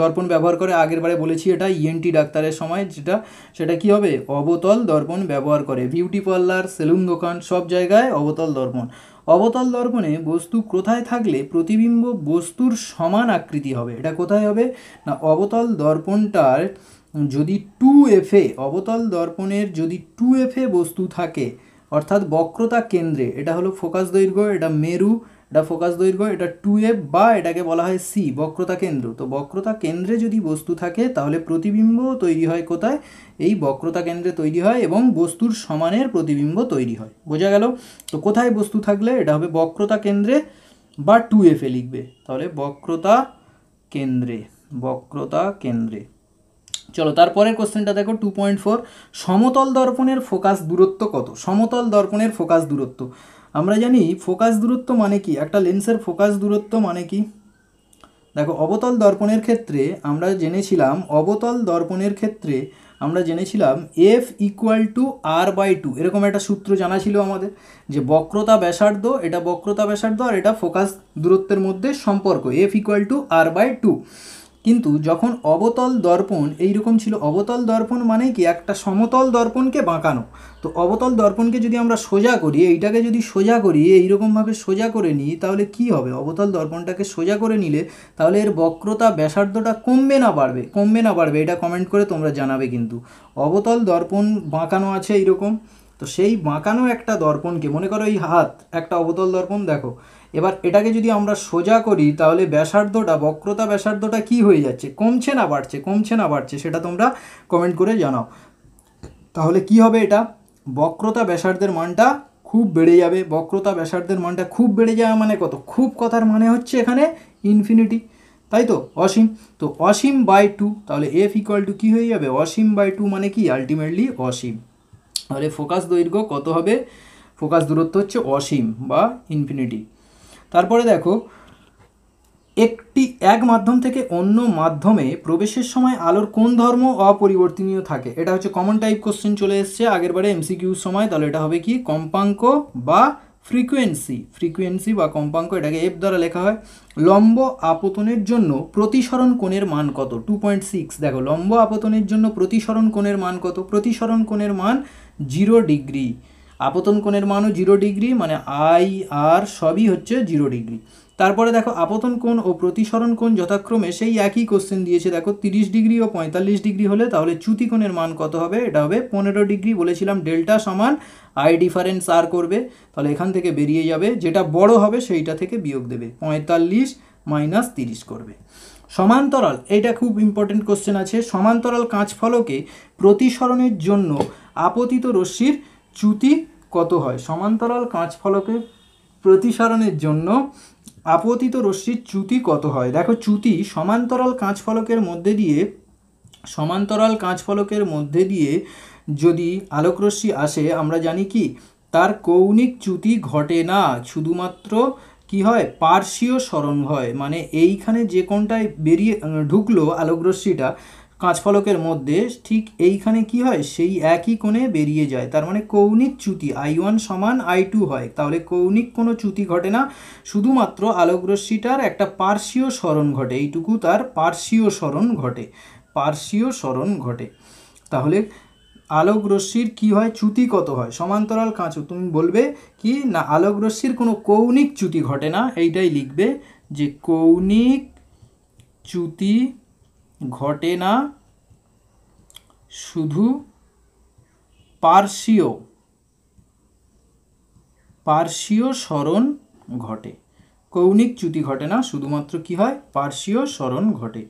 দর্পণ ব্যবহার করে আগেরবারে বলেছি এটা ইএনটি e ডাক্তারের সময় যেটা সেটা কি হবে অবতল দর্পণ ব্যবহার করে বিউটি পার্লার সেলুন দোকান সব জায়গায় অবতল দর্পণ অবতল দর্পণে বস্তু কোথায় থাকলে প্রতিবিম্ব বস্তুর সমান আকৃতি হবে এটা কোথায় হবে না অবতল দর্পণটার যদি টু এফে অবতল দর্পণের যদি টু এফে বস্তু থাকে অর্থাৎ বক্রতা কেন্দ্রে এটা হলো ফোকাস দৈর্ঘ্য এটা মেরু এটা ফোকাস দৈর্ঘ্য এটা টু এফ বা এটাকে বলা হয় সি বক্রতা কেন্দ্র তো বক্রতা কেন্দ্রে যদি বস্তু থাকে তাহলে প্রতিবিম্ব তৈরি হয় কোথায় এই বক্রতা কেন্দ্রে তৈরি হয় এবং বস্তুর সমানের প্রতিবিম্ব তৈরি হয় বোঝা গেল তো কোথায় বস্তু থাকলে এটা হবে বক্রতা কেন্দ্রে বা টু এফে লিখবে তাহলে বক্রতা কেন্দ্রে বক্রতা কেন্দ্রে চলো তারপরের কোশ্চেনটা দেখো টু পয়েন্ট ফোর সমতল দর্পণের ফোকাস দূরত্ব কত সমতল দর্পণের ফোকাস দূরত্ব আমরা জানি ফোকাস দূরত্ব মানে কি একটা লেন্সের ফোকাস দূরত্ব মানে কি দেখো অবতল দর্পণের ক্ষেত্রে আমরা জেনেছিলাম অবতল দর্পণের ক্ষেত্রে আমরা জেনেছিলাম F equal to R by two এরকম একটা সূত্র জানা ছিল আমাদের যে বক্রতা ব্যাসার্ধ এটা বক্রতা ব্যাসার্ধ আর এটা ফোকাস দূরত্বের মধ্যে সম্পর্ক F equal to R by two কিন্তু যখন অবতল দর্পণ এইরকম ছিল অবতল দর্পণ মানে কি একটা সমতল দর্পণকে বাঁকানো তো অবতল দর্পণকে যদি আমরা সোজা করি এইটাকে যদি সোজা করি এইরকমভাবে সোজা করে নিই তাহলে কি হবে অবতল দর্পণটাকে সোজা করে নিলে তাহলে এর বক্রতা ব্যাসার্ধটা কমবে না বাড়বে কমবে না বাড়বে এটা কমেন্ট করে তোমরা জানাবে কিন্তু অবতল দর্পণ বাঁকানো আছে এইরকম তো সেই বাঁকানো একটা দর্পণকে মনে করো এই হাত একটা অবতল দর্পণ দেখো এবার এটাকে যদি আমরা সোজা করি তাহলে ব্যাসার্ধটা বক্রতা ব্যাসার্ধটা কি হয়ে যাচ্ছে কমছে না বাড়ছে কমছে না বাড়ছে সেটা তোমরা কমেন্ট করে জানাও তাহলে কি হবে এটা বক্রতা ব্যাসার্ধের মানটা খুব বেড়ে যাবে বক্রতা ব্যাসার্ধের মানটা খুব বেড়ে যাওয়া মানে কত খুব কথার মানে হচ্ছে এখানে ইনফিনিটি তাই তো অসীম তো অসীম বাই টু তাহলে এফ ইকুয়াল টু কী হয়ে যাবে অসীম বাই টু মানে কি আলটিমেটলি অসীম তাহলে ফোকাস দৈর্ঘ্য কত হবে ফোকাস দূরত্ব হচ্ছে অসীম বা ইনফিনিটি তারপরে দেখো একটি এক মাধ্যম থেকে অন্য মাধ্যমে প্রবেশের সময় আলোর কোন ধর্ম অপরিবর্তনীয় থাকে এটা হচ্ছে কমন টাইপ কোশ্চেন চলে এসছে আগেরবারে এমসিকিউর সময় তাহলে এটা হবে কি কম্পাঙ্ক বা ফ্রিকুয়েন্সি ফ্রিকুয়েন্সি বা কম্পাঙ্ক এটাকে এফ দ্বারা লেখা হয় লম্ব আপতনের জন্য প্রতিসরণ কোণের মান কত টু পয়েন্ট সিক্স দেখো লম্ব আপতনের জন্য প্রতিসরণ কোণের মান কত প্রতিসরণ কোণের মান জিরো ডিগ্রি আপতন কোণের মানও জিরো ডিগ্রি মানে আই আর সবই হচ্ছে জিরো ডিগ্রি তারপরে দেখো আপতন কোণ ও প্রতিসরণ কোণ যথাক্রমে সেই একই কোশ্চেন দিয়েছে দেখো তিরিশ ডিগ্রি ও পঁয়তাল্লিশ ডিগ্রি হলে তাহলে চ্যুতি কোণের মান কত হবে এটা হবে পনেরো ডিগ্রি বলেছিলাম ডেল্টা সমান আই ডিফারেন্স আর করবে তাহলে এখান থেকে বেরিয়ে যাবে যেটা বড় হবে সেইটা থেকে বিয়োগ দেবে পঁয়তাল্লিশ মাইনাস তিরিশ করবে সমান্তরাল এটা খুব ইম্পর্টেন্ট কোশ্চেন আছে সমান্তরাল কাঁচফলকে প্রতিসরণের জন্য আপতিত রশ্মির চ্যুতি কত হয় সমান্তরাল কাঁচ ফলকে প্রতিসারণের জন্য আপতিত রশ্মির চ্যুতি কত হয় দেখো চ্যুতি সমান্তরাল কাঁচ ফলকের মধ্যে দিয়ে সমান্তরাল কাঁচ ফলকের মধ্যে দিয়ে যদি আলোকরশ্মি আসে আমরা জানি কি তার কৌণিক চ্যুতি ঘটে না শুধুমাত্র কি হয় পার্শ্বীয় স্মরণ হয় মানে এইখানে যে কোনটায় বেরিয়ে ঢুকলো আলোকরশ্মিটা কাঁচফলকের মধ্যে ঠিক এইখানে কি হয় সেই একই কোণে বেরিয়ে যায় তার মানে কৌণিক চ্যুতি আই ওয়ান সমান আই টু হয় তাহলে কৌণিক কোনো চ্যুতি ঘটে না শুধুমাত্র আলোকরশ্মিটার একটা পার্শ্বীয় স্মরণ ঘটে এইটুকু তার পার্শ্বীয় স্মরণ ঘটে পার্শ্বীয় স্মরণ ঘটে তাহলে আলোকরশ্মির কি হয় চ্যুতি কত হয় সমান্তরাল কাঁচু তুমি বলবে কি না আলোকরশ্মির কোনো কৌণিক চ্যুতি ঘটে না এইটাই লিখবে যে কৌণিক চ্যুতি ঘটে না শুধু পার্শ্বীয় পার্শ্বীয় স্মরণ ঘটে কৌণিক চ্যুতি ঘটে না শুধুমাত্র কি হয় পার্শ্বীয় স্মরণ ঘটে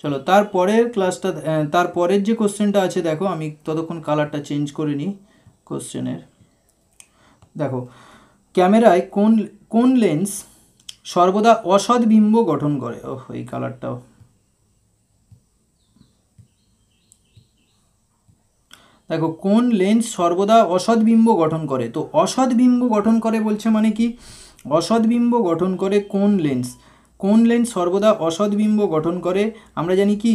চলো তারপরের ক্লাসটা তারপরের যে কোশ্চেনটা আছে দেখো আমি ততক্ষণ কালারটা চেঞ্জ করে নিই কোশ্চেনের দেখো ক্যামেরায় কোন কোন লেন্স সর্বদা অসৎ বিম্ব গঠন করে ওহ এই কালারটাও দেখো কোন লেন্স সর্বদা অসৎবিম্ব গঠন করে তো অসৎবিম্ব গঠন করে বলছে মানে কি অসৎবিম্ব গঠন করে কোন লেন্স কোন লেন্স সর্বদা অসৎবিম্ব গঠন করে আমরা জানি কি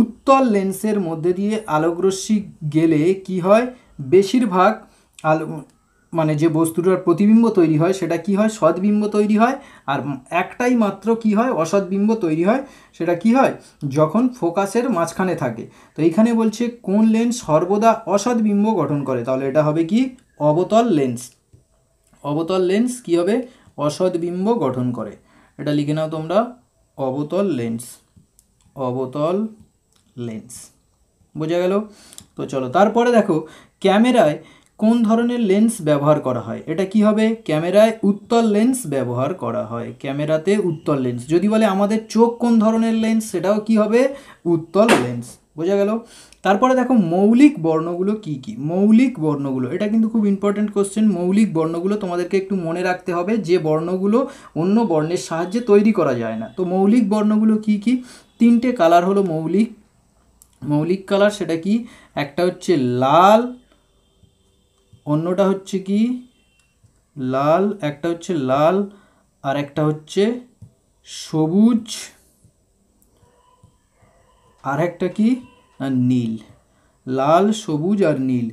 উত্তল লেন্সের মধ্যে দিয়ে আলোকরশ্মি গেলে কি হয় বেশিরভাগ আলো মানে যে বস্তুটার প্রতিবিম্ব তৈরি হয় সেটা কি হয় সদ্বিম্ব তৈরি হয় আর একটাই মাত্র কি হয় অসদ্বিম্ব তৈরি হয় সেটা কি হয় যখন ফোকাসের মাঝখানে থাকে তো এইখানে বলছে কোন লেন্স সর্বদা অসদ্বিম্ব গঠন করে তাহলে এটা হবে কি অবতল লেন্স অবতল লেন্স কি হবে অসদ্বিম্ব গঠন করে এটা লিখে নাও তোমরা অবতল লেন্স অবতল লেন্স বোঝা গেল তো চলো তারপরে দেখো ক্যামেরায় কোন ধরনের লেন্স ব্যবহার করা হয় এটা কি হবে ক্যামেরায় উত্তল লেন্স ব্যবহার করা হয় ক্যামেরাতে উত্তল লেন্স যদি বলে আমাদের চোখ কোন ধরনের লেন্স সেটাও কি হবে উত্তল লেন্স বোঝা গেল তারপরে দেখো মৌলিক বর্ণগুলো কি কি মৌলিক বর্ণগুলো এটা কিন্তু খুব ইম্পর্টেন্ট কোশ্চেন মৌলিক বর্ণগুলো তোমাদেরকে একটু মনে রাখতে হবে যে বর্ণগুলো অন্য বর্ণের সাহায্যে তৈরি করা যায় না তো মৌলিক বর্ণগুলো কি কি তিনটে কালার হলো মৌলিক মৌলিক কালার সেটা কি একটা হচ্ছে লাল অন্যটা হচ্ছে কি লাল একটা হচ্ছে লাল আর একটা হচ্ছে সবুজ আর একটা কি নীল লাল সবুজ আর নীল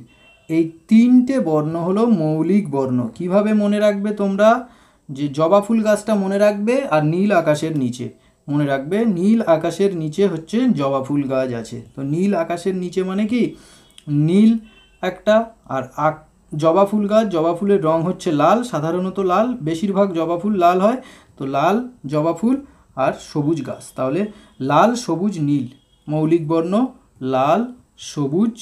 এই তিনটে বর্ণ হলো মৌলিক বর্ণ কিভাবে মনে রাখবে তোমরা যে জবা ফুল গাছটা মনে রাখবে আর নীল আকাশের নিচে মনে রাখবে নীল আকাশের নিচে হচ্ছে জবা ফুল গাছ আছে তো নীল আকাশের নিচে মানে কি নীল একটা আর আক জবা ফুল গাছ জবা ফুলের রং হচ্ছে লাল সাধারণত লাল বেশিরভাগ জবা ফুল লাল হয় তো লাল জবা ফুল আর সবুজ গাছ তাহলে লাল সবুজ নীল মৌলিক বর্ণ লাল সবুজ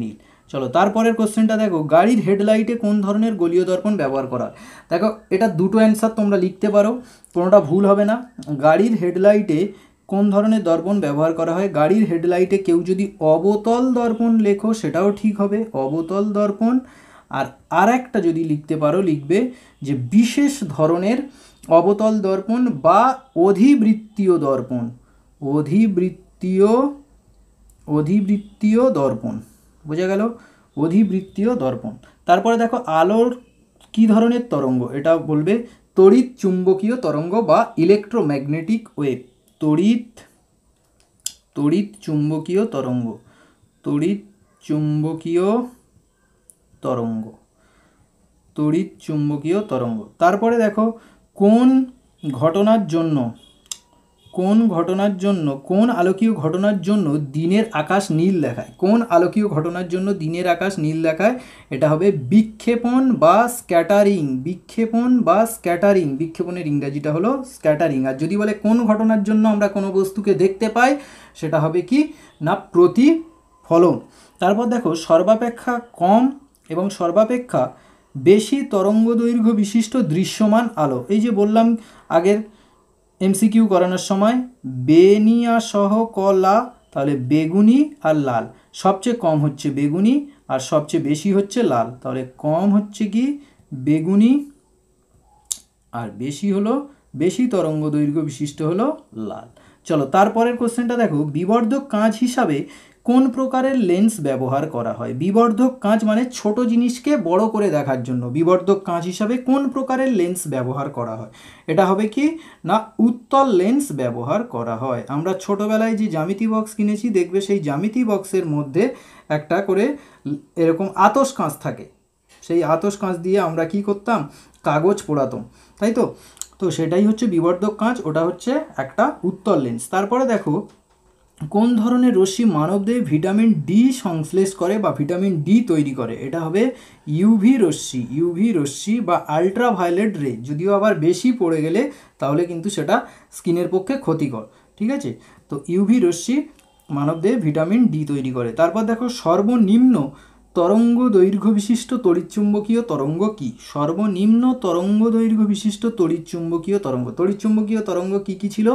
নীল চলো তারপরের কোশ্চেনটা দেখো গাড়ির হেডলাইটে কোন ধরনের গলীয় দর্পণ ব্যবহার করা দেখো এটা দুটো অ্যান্সার তোমরা লিখতে পারো কোনোটা ভুল হবে না গাড়ির হেডলাইটে কোন ধরনের দর্পণ ব্যবহার করা হয় গাড়ির হেডলাইটে কেউ যদি অবতল দর্পণ লেখো সেটাও ঠিক হবে অবতল দর্পণ আর আর একটা যদি লিখতে পারো লিখবে যে বিশেষ ধরনের অবতল দর্পণ বা অধিবৃত্তীয় দর্পণ অধিবৃত্তীয় অধিবৃত্তীয় দর্পণ বোঝা গেল অধিবৃত্তীয় দর্পণ তারপরে দেখো আলোর কি ধরনের তরঙ্গ এটা বলবে তড়িৎ চুম্বকীয় তরঙ্গ বা ইলেকট্রোম্যাগনেটিক ওয়েভ তড়িৎ তড়িৎ চুম্বকীয় তরঙ্গ তড়িৎ চুম্বকীয় তরঙ্গ তড়িৎ চুম্বকীয় তরঙ্গ তারপরে দেখো কোন ঘটনার জন্য কোন ঘটনার জন্য কোন আলোকীয় ঘটনার জন্য দিনের আকাশ নীল দেখায় কোন আলোকীয় ঘটনার জন্য দিনের আকাশ নীল দেখায় এটা হবে বিক্ষেপণ বা স্ক্যাটারিং বিক্ষেপণ বা স্ক্যাটারিং বিক্ষেপণের ইংরাজিটা হলো স্ক্যাটারিং আর যদি বলে কোন ঘটনার জন্য আমরা কোনো বস্তুকে দেখতে পাই সেটা হবে কি না প্রতিফলন তারপর দেখো সর্বাপেক্ষা কম এবং সর্বাপেক্ষা বেশি তরঙ্গ দৈর্ঘ্য বিশিষ্ট দৃশ্যমান আলো এই যে বললাম আগের এমসিকিউ করানোর সময় বেনিয়া সহ কলা তাহলে বেগুনি আর লাল সবচেয়ে কম হচ্ছে বেগুনি আর সবচেয়ে বেশি হচ্ছে লাল তাহলে কম হচ্ছে কি বেগুনি আর বেশি হলো বেশি তরঙ্গ দৈর্ঘ্য বিশিষ্ট হলো লাল চলো তারপরের কোশ্চেনটা দেখো বিবর্ধক কাঁচ হিসাবে কোন প্রকারের লেন্স ব্যবহার করা হয় বিবর্ধক কাঁচ মানে ছোট জিনিসকে বড় করে দেখার জন্য বিবর্ধক কাঁচ হিসাবে কোন প্রকারের লেন্স ব্যবহার করা হয় এটা হবে কি না উত্তল লেন্স ব্যবহার করা হয় আমরা ছোটোবেলায় যে জ্যামিতি বক্স কিনেছি দেখবে সেই জ্যামিতি বক্সের মধ্যে একটা করে এরকম আতস কাঁচ থাকে সেই আতস কাঁচ দিয়ে আমরা কি করতাম কাগজ পোড়াতাম তাই তো তো সেটাই হচ্ছে বিবর্ধক কাঁচ ওটা হচ্ছে একটা উত্তল লেন্স তারপরে দেখো কোন ধরনের রশ্মি মানবদেহে ভিটামিন ডি সংশ্লেষ করে বা ভিটামিন ডি তৈরি করে এটা হবে ইউভি রশ্মি ইউভি রশ্মি বা আলট্রাভায়োলেট রে যদিও আবার বেশি পড়ে গেলে তাহলে কিন্তু সেটা স্কিনের পক্ষে ক্ষতিকর ঠিক আছে তো ইউভি রশ্মি মানবদেহে ভিটামিন ডি তৈরি করে তারপর দেখো সর্বনিম্ন তরঙ্গ দৈর্ঘ্য বিশিষ্ট তড়িৎচুম্বকীয় তরঙ্গ কি সর্বনিম্ন তরঙ্গ দৈর্ঘ্য বিশিষ্ট তড়িৎচুম্বকীয় তরঙ্গ তড়িৎচুম্বকীয় তরঙ্গ কি কি ছিল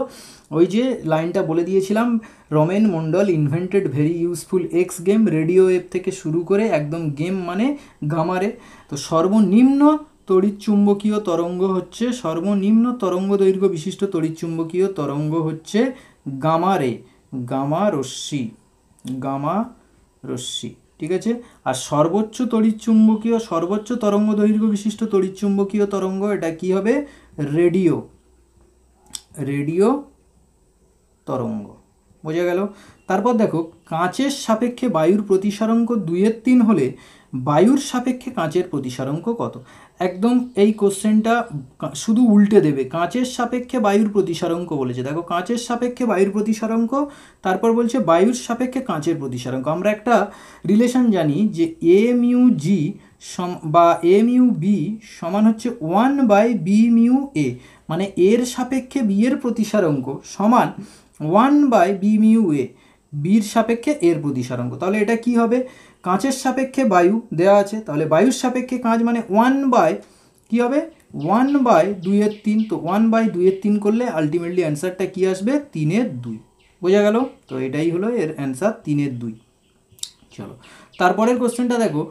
ওই যে লাইনটা বলে দিয়েছিলাম Ramen Mondal invented very useful X game radio এপ থেকে শুরু করে একদম গেম মানে গামারে তো সর্বনিম্ন তড়িৎচুম্বকীয় তরঙ্গ হচ্ছে সর্বনিম্ন তরঙ্গ দৈর্ঘ্য বিশিষ্ট তড়িৎচুম্বকীয় তরঙ্গ হচ্ছে গামারে গামা রশ্মি গামা রশ্মি ঠিক আছে আর সর্বোচ্চ তড়িৎচুম্বকীয় সর্বোচ্চ তরঙ্গ দৈর্ঘ্য বিশিষ্ট তড়িৎচুম্বকীয় তরঙ্গ এটা কি হবে রেডিও রেডিও তরঙ্গ বোঝা গেল তারপর দেখো কাঁচের সাপেক্ষে বায়ুর প্রতিসারঙ্ক দুইয়ের তিন হলে বায়ুর সাপেক্ষে কাঁচের প্রতিসারঙ্ক কত একদম এই কোশ্চেনটা শুধু উল্টে দেবে কাঁচের সাপেক্ষে বায়ুর প্রতিসারঙ্ক বলেছে দেখো কাঁচের সাপেক্ষে বায়ুর প্রতিসারঙ্ক তারপর বলছে বায়ুর সাপেক্ষে কাঁচের প্রতিসারঙ্ক আমরা একটা রিলেশন জানি যে এম ইউ জি সম বা এম ইউ বি সমান হচ্ছে one by B mu A মানে এর সাপেক্ষে বি এর প্রতিসারঙ্ক সমান one by B mu A বির সাপেক্ষে এর প্রতিসারঙ্ক তাহলে এটা কি হবে কাঁচের সাপেক্ষে বায়ু দেওয়া আছে তাহলে বায়ুর সাপেক্ষে কাঁচ মানে ওয়ান বাই কী হবে ওয়ান বাই দুইয়ের তিন তো ওয়ান বাই দুইয়ের তিন করলে আলটিমেটলি অ্যান্সারটা কী আসবে তিনের দুই বোঝা গেল তো এটাই হলো এর অ্যান্সার তিনের দুই চলো তারপরের কোশ্চেনটা দেখো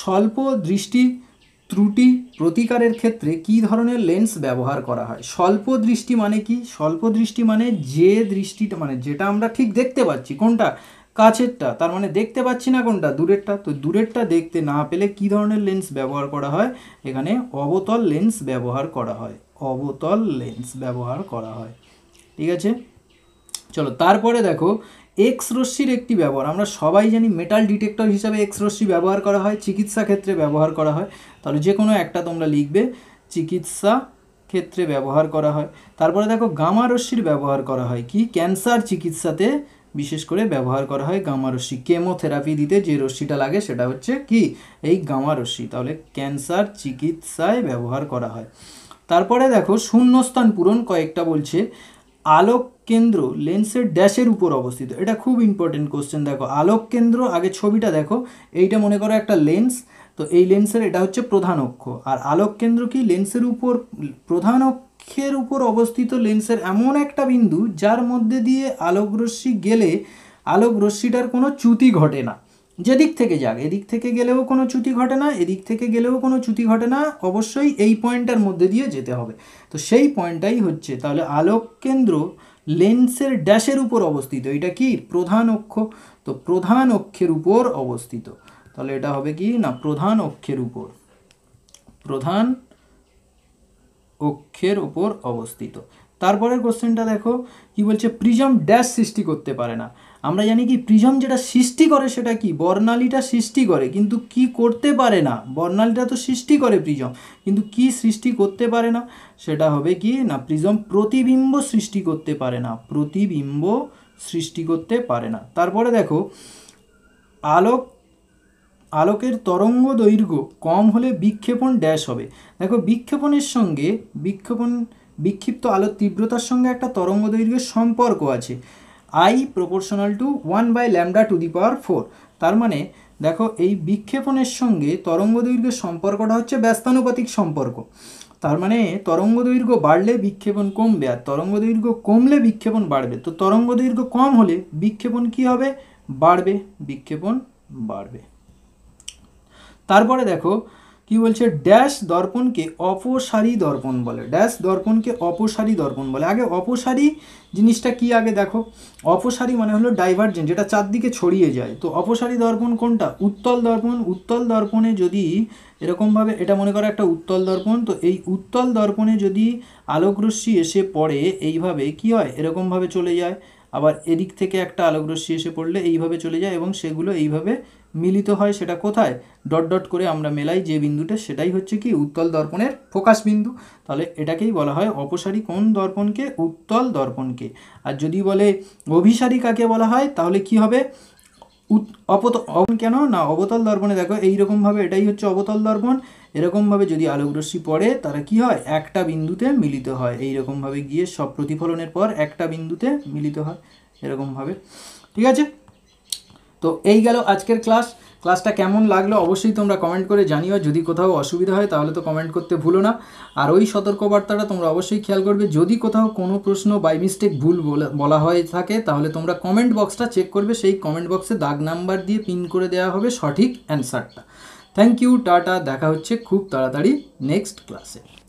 স্বল্প দৃষ্টি ত্রুটি প্রতিকারের ক্ষেত্রে কি ধরনের লেন্স ব্যবহার করা হয় স্বল্প দৃষ্টি মানে কি স্বল্প দৃষ্টি মানে যে দৃষ্টিটা মানে যেটা আমরা ঠিক দেখতে পাচ্ছি কোনটা কাছেরটা তার মানে দেখতে পাচ্ছি না কোনটা দূরেরটা তো দূরেরটা দেখতে না পেলে কি ধরনের লেন্স ব্যবহার করা হয় এখানে অবতল লেন্স ব্যবহার করা হয় অবতল লেন্স ব্যবহার করা হয় ঠিক আছে চলো তারপরে দেখো এক্স রশ্মির একটি ব্যবহার আমরা সবাই জানি মেটাল ডিটেক্টর হিসাবে এক্স রশ্মি ব্যবহার করা হয় চিকিৎসা ক্ষেত্রে ব্যবহার করা হয় তাহলে যে কোনো একটা তোমরা লিখবে চিকিৎসা ক্ষেত্রে ব্যবহার করা হয় তারপরে দেখো গামা রশ্মির ব্যবহার করা হয় কি ক্যান্সার চিকিৎসাতে বিশেষ করে ব্যবহার করা হয় গামা রশ্মি কেমোথেরাপি দিতে যে রশ্মিটা লাগে সেটা হচ্ছে কি এই গামা রশ্মি তাহলে ক্যান্সার চিকিৎসায় ব্যবহার করা হয় তারপরে দেখো শূন্যস্থান পূরণ কয়েকটা বলছে আলোক কেন্দ্র লেন্সের ড্যাশের উপর অবস্থিত এটা খুব ইম্পর্টেন্ট কোশ্চেন দেখো আলোক কেন্দ্র আগে ছবিটা দেখো এইটা মনে করো একটা লেন্স তো এই লেন্সের এটা হচ্ছে প্রধান অক্ষ আর আলোক কেন্দ্র কি লেন্সের উপর প্রধান অক্ষ অক্ষের উপর অবস্থিত লেন্সের এমন একটা বিন্দু যার মধ্যে দিয়ে আলোকরশ্মি গেলে আলোকরশ্মিটার কোনো চ্যুতি ঘটে না যেদিক থেকে যাক এদিক থেকে গেলেও কোনো চ্যুতি ঘটে না এদিক থেকে গেলেও কোনো চ্যুতি ঘটে না অবশ্যই এই পয়েন্টটার মধ্যে দিয়ে যেতে হবে তো সেই পয়েন্টটাই হচ্ছে তাহলে আলোক কেন্দ্র লেন্সের ড্যাশের উপর অবস্থিত এটা কি প্রধান অক্ষ তো প্রধান অক্ষের উপর অবস্থিত তাহলে এটা হবে কি না প্রধান অক্ষের উপর প্রধান অক্ষের ওপর অবস্থিত তারপরের কোশ্চেনটা দেখো কি বলছে প্রিজম ড্যাশ সৃষ্টি করতে পারে না আমরা জানি কি প্রিজম যেটা সৃষ্টি করে সেটা কি বর্ণালীটা সৃষ্টি করে কিন্তু কি করতে পারে না বর্ণালীটা তো সৃষ্টি করে প্রিজম কিন্তু কি সৃষ্টি করতে পারে না সেটা হবে কি না প্রিজম প্রতিবিম্ব সৃষ্টি করতে পারে না প্রতিবিম্ব সৃষ্টি করতে পারে না তারপরে দেখো আলোক আলোকের তরঙ্গ দৈর্ঘ্য কম হলে বিক্ষেপণ ড্যাশ হবে দেখো বিক্ষেপণের সঙ্গে বিক্ষেপণ বিক্ষিপ্ত আলোর তীব্রতার সঙ্গে একটা তরঙ্গ দৈর্ঘ্যের সম্পর্ক আছে I proportional to one by lambda to the power four তার মানে দেখো এই বিক্ষেপণের সঙ্গে তরঙ্গ দৈর্ঘ্যের সম্পর্কটা হচ্ছে ব্যস্তানুপাতিক সম্পর্ক তার মানে তরঙ্গ দৈর্ঘ্য বাড়লে বিক্ষেপণ কমবে আর তরঙ্গ দৈর্ঘ্য কমলে বিক্ষেপণ বাড়বে তো তরঙ্গ দৈর্ঘ্য কম হলে বিক্ষেপণ কি হবে বাড়বে বিক্ষেপণ বাড়বে তারপরে দেখো কি বলছে ড্যাশ দর্পণকে অপসারী দর্পণ বলে ড্যাশ দর্পণকে অপসারী দর্পণ বলে আগে অপসারী জিনিসটা কি আগে দেখো অপসারী মানে হলো ডাইভার্জেন্ট যেটা চারদিকে ছড়িয়ে যায় তো অপসারী দর্পণ কোনটা উত্তল দর্পণ উত্তল দর্পণে যদি এরকমভাবে এটা মনে করো একটা উত্তল দর্পণ তো এই উত্তল দর্পণে যদি আলোকরশ্মি এসে পড়ে এইভাবে কি হয় এরকমভাবে চলে যায় আবার এদিক থেকে একটা আলোকরশ্মি এসে পড়লে এইভাবে চলে যায় এবং সেগুলো এইভাবে মিলিত হয় সেটা কোথায় ডট ডট করে আমরা মেলাই যে বিন্দুটা সেটাই হচ্ছে কি উত্তল দর্পণের ফোকাস বিন্দু তাহলে এটাকেই বলা হয় অপসারী কোন দর্পণকে উত্তল দর্পণকে আর যদি বলে অভিসারী কাকে বলা হয় তাহলে কি হবে অপত কেন না অবতল দর্পণে দেখো এইরকমভাবে এটাই হচ্ছে অবতল দর্পণ এরকমভাবে যদি আলোকরশ্মি পড়ে তারা কি হয় একটা বিন্দুতে মিলিত হয় এইরকমভাবে গিয়ে সব প্রতিফলনের পর একটা বিন্দুতে মিলিত হয় এরকমভাবে ঠিক আছে তো এই গেল আজকের ক্লাস ক্লাসটা কেমন লাগলো অবশ্যই তোমরা কমেন্ট করে জানিও যদি কোথাও অসুবিধা হয় তাহলে তো কমেন্ট করতে ভুলো না আর ওই সতর্কবার্তাটা তোমরা অবশ্যই খেয়াল করবে যদি কোথাও কোনো প্রশ্ন বাই মিস্টেক ভুল বলা হয়ে থাকে তাহলে তোমরা কমেন্ট বক্সটা চেক করবে সেই কমেন্ট বক্সে দাগ নাম্বার দিয়ে পিন করে দেওয়া হবে সঠিক অ্যান্সারটা থ্যাংক ইউ টাটা দেখা হচ্ছে খুব তাড়াতাড়ি নেক্সট ক্লাসে